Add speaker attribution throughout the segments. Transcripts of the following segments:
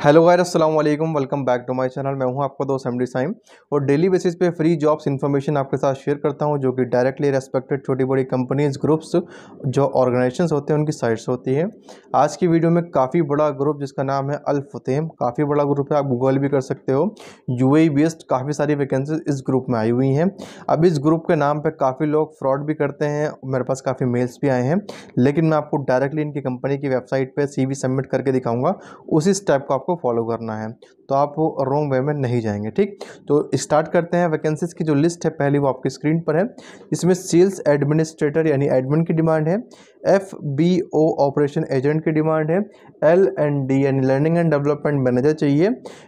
Speaker 1: hello गायर अस्सलाम वालेकुम welcome back to my channel मैं हूं आपका दोस्त एमडी साइम और डेली बेसिस पे फ्री जॉब्स इन्फॉर्मेशन आपके साथ शेयर करता हूं जो कि डायरेक्टली रेस्पेक्टेड छोटी बड़ी कंपनीज ग्रुप्स जो ऑर्गेनाइजेशन होते हैं उनकी साइट्स होती है आज की वीडियो में काफ़ी बड़ा ग्रुप जिसका नाम है अलफतेम काफ़ी बड़ा ग्रुप है आप गूगल भी कर सकते हो यू बेस्ड काफ़ी सारी वैकेंसी इस ग्रुप में आई हुई हैं अब इस ग्रुप के नाम पर काफ़ी लोग फ्रॉड भी करते हैं मेरे पास काफ़ी मेल्स भी आए हैं लेकिन मैं आपको डायरेक्टली इनकी कंपनी की वेबसाइट पर सी सबमिट करके दिखाऊँगा उसी स्टेप को आपको फॉलो करना है तो आप रॉन्ग वे में नहीं जाएंगे ठीक तो स्टार्ट करते हैं वैकेंसीज़ की जो लिस्ट है पहली वो आपकी स्क्रीन पर है इसमें सेल्स एडमिनिस्ट्रेटर यानी एडमिन की डिमांड है F B O operation agent की डिमांड है एल एंड डी यानी लर्निंग एंड डेवलपमेंट मैनेजर चाहिए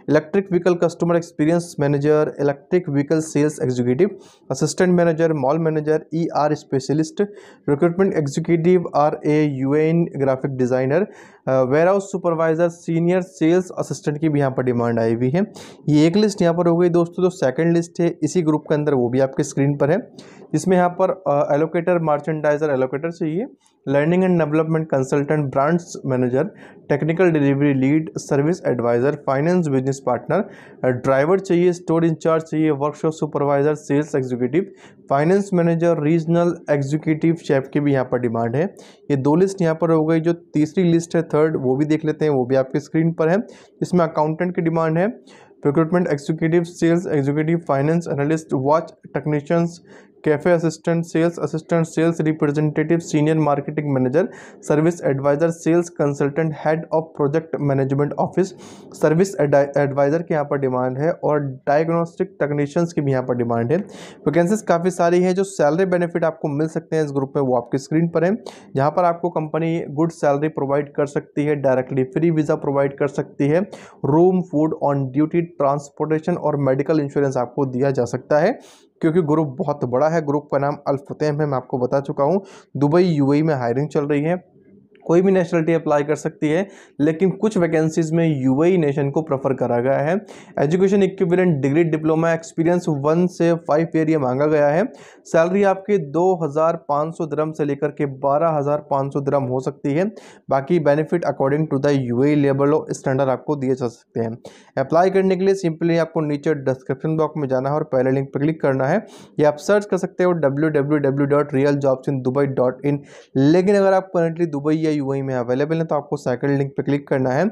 Speaker 1: electric vehicle customer experience manager electric vehicle sales executive assistant manager mall manager E e R specialist recruitment executive R A U N graphic designer warehouse supervisor senior sales assistant की भी यहाँ पर demand आई हुई है ये एक list यहाँ पर हो गई दोस्तों जो सेकेंड लिस्ट है इसी ग्रुप के अंदर वो भी आपके स्क्रीन पर है इसमें यहाँ पर एलोकेटर मार्चेंडाइजर एलोकेटर चाहिए learning and development consultant brands manager technical delivery lead service advisor finance business partner driver चाहिए स्टोर इंचार्ज चाहिए workshop supervisor sales executive finance manager regional executive chef की भी यहाँ पर डिमांड है ये दो लिस्ट यहाँ पर हो गई जो तीसरी लिस्ट है थर्ड वो भी देख लेते हैं वो भी आपके स्क्रीन पर है इसमें अकाउंटेंट की डिमांड है recruitment executive sales executive finance analyst watch technicians cafe assistant sales assistant sales representative senior marketing manager service advisor sales consultant head of project management office service advisor की यहाँ पर demand है और diagnostic technicians की भी यहाँ पर demand है वैकेंसीज काफ़ी सारी हैं जो सैलरी बेनिफिट आपको मिल सकते हैं इस ग्रुप में वो आपकी स्क्रीन पर है जहाँ पर आपको कंपनी गुड सैलरी प्रोवाइड कर सकती है डायरेक्टली फ्री वीज़ा प्रोवाइड कर सकती है room food on duty transportation और मेडिकल इंश्योरेंस आपको दिया जा सकता है क्योंकि ग्रुप बहुत बड़ा है ग्रुप का नाम अल्फतेम है मैं आपको बता चुका हूँ दुबई यूएई में हायरिंग चल रही है कोई भी नेशनलिटी अप्लाई कर सकती है लेकिन कुछ वैकेंसीज में यूएई नेशन e को प्रेफर करा गया है education equivalent degree diploma experience one से फाइव ईयर ये मांगा गया है सैलरी आपकी दो हज़ार पाँच सौ से लेकर के बारह हज़ार सौ हो सकती है बाकी benefit according to the U A level standard आपको दिए जा सकते हैं अप्लाई करने के लिए सिंपली आपको नीचे डिस्क्रिप्शन बॉक्स में जाना है और पहले लिंक पर क्लिक करना है या आप सर्च कर सकते हो W W W dot real jobs in Dubai dot in लेकिन अगर आप करंटली दुबई या यू में अवेलेबल है तो आपको सेकंड लिंक पर क्लिक करना है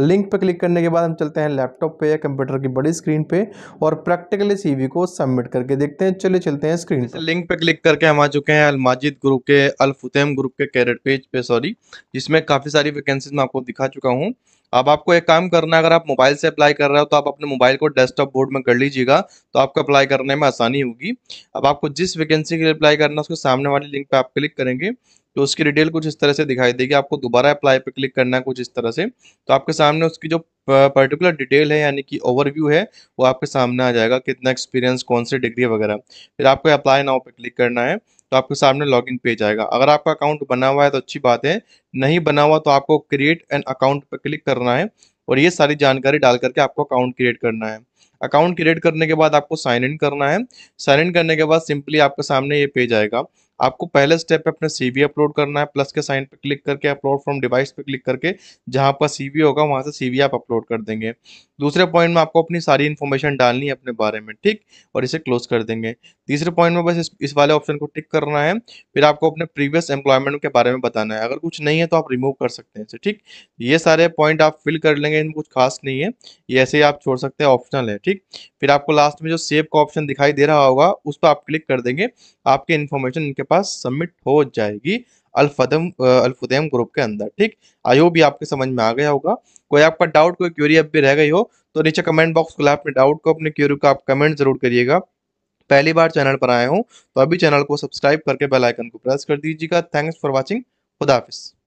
Speaker 1: लिंक पर क्लिक करने के बाद हम चलते हैं लैपटॉप पे या कंप्यूटर की बड़ी स्क्रीन पे और प्रैक्टिकली सी को सबमिट करके देखते हैं चले चलते हैं स्क्रीन पर लिंक पर क्लिक करके हम आ चुके हैं अलमाजिद ग्रुप के अलफुतम ग्रुप के कैरेट पेज पे सॉरी जिसमें काफ़ी सारी वैकेंसीज मैं आपको दिखा चुका हूँ अब आपको एक काम करना है अगर आप मोबाइल से अप्लाई कर रहे हो तो आप अपने मोबाइल को डेस्कटॉप बोर्ड में कर लीजिएगा तो आपको अप्लाई करने में आसानी होगी अब आपको जिस वैकेंसी के लिए अप्लाई करना है उसके सामने वाली लिंक पे आप क्लिक करेंगे तो उसकी डिटेल कुछ इस तरह से दिखाई देगी आपको दोबारा अप्लाई पर क्लिक करना है कुछ इस तरह से तो आपके सामने उसकी जो पर्टिकुलर डिटेल है यानी कि ओवरव्यू है वो आपके सामने आ जाएगा कितना एक्सपीरियंस कौन सी डिग्री वगैरह फिर आपको अप्लाई नाव पर क्लिक करना है तो आपके सामने लॉगिन पेज आएगा अगर आपका अकाउंट बना हुआ है तो अच्छी बात है नहीं बना हुआ तो आपको क्रिएट एन अकाउंट पर क्लिक करना है और ये सारी जानकारी डाल करके आपको अकाउंट क्रिएट करना है अकाउंट क्रिएट करने के बाद आपको साइन इन करना है साइन इन करने के बाद सिंपली आपके सामने ये पेज आएगा आपको पहले स्टेप पे अपना सीवी अपलोड करना है प्लस के साइन पे क्लिक करके अपलोड फ्रॉम डिवाइस पे क्लिक करके जहाँ आपका सीवी होगा वहाँ से सीवी आप अपलोड कर देंगे दूसरे पॉइंट में आपको अपनी सारी इन्फॉर्मेशन डालनी है अपने बारे में ठीक और इसे क्लोज कर देंगे तीसरे पॉइंट में बस इस, इस वाले ऑप्शन को टिक करना है फिर आपको अपने प्रीवियस एम्प्लॉयमेंट के बारे में बताना है अगर कुछ नहीं है तो आप रिमूव कर सकते हैं इसे ठीक ये सारे पॉइंट आप फिल कर लेंगे इनमें कुछ खास नहीं है ये ऐसे ही आप छोड़ सकते हैं ऑप्शनल है ठीक फिर आपको लास्ट में जो सेव का ऑप्शन दिखाई दे रहा होगा उस पर आप क्लिक कर देंगे आपके इन्फॉर्मेशन इनके पास सबमिट हो जाएगी अल्फदम अल्फुदेम ग्रुप के अंदर ठीक आई होप ये आपके समझ में आ गया होगा कोई आपका डाउट कोई क्यूरी अब भी रह गई हो तो नीचे कमेंट बॉक्स खुला अपने डाउट को अपने क्यूरी को आप कमेंट जरूर करिएगा पहली बार चैनल पर आए हूँ तो अभी चैनल को सब्सक्राइब करके बेल आइकन को प्रेस कर दीजिएगा थैंक्स फॉर वॉचिंग खुदाफिज़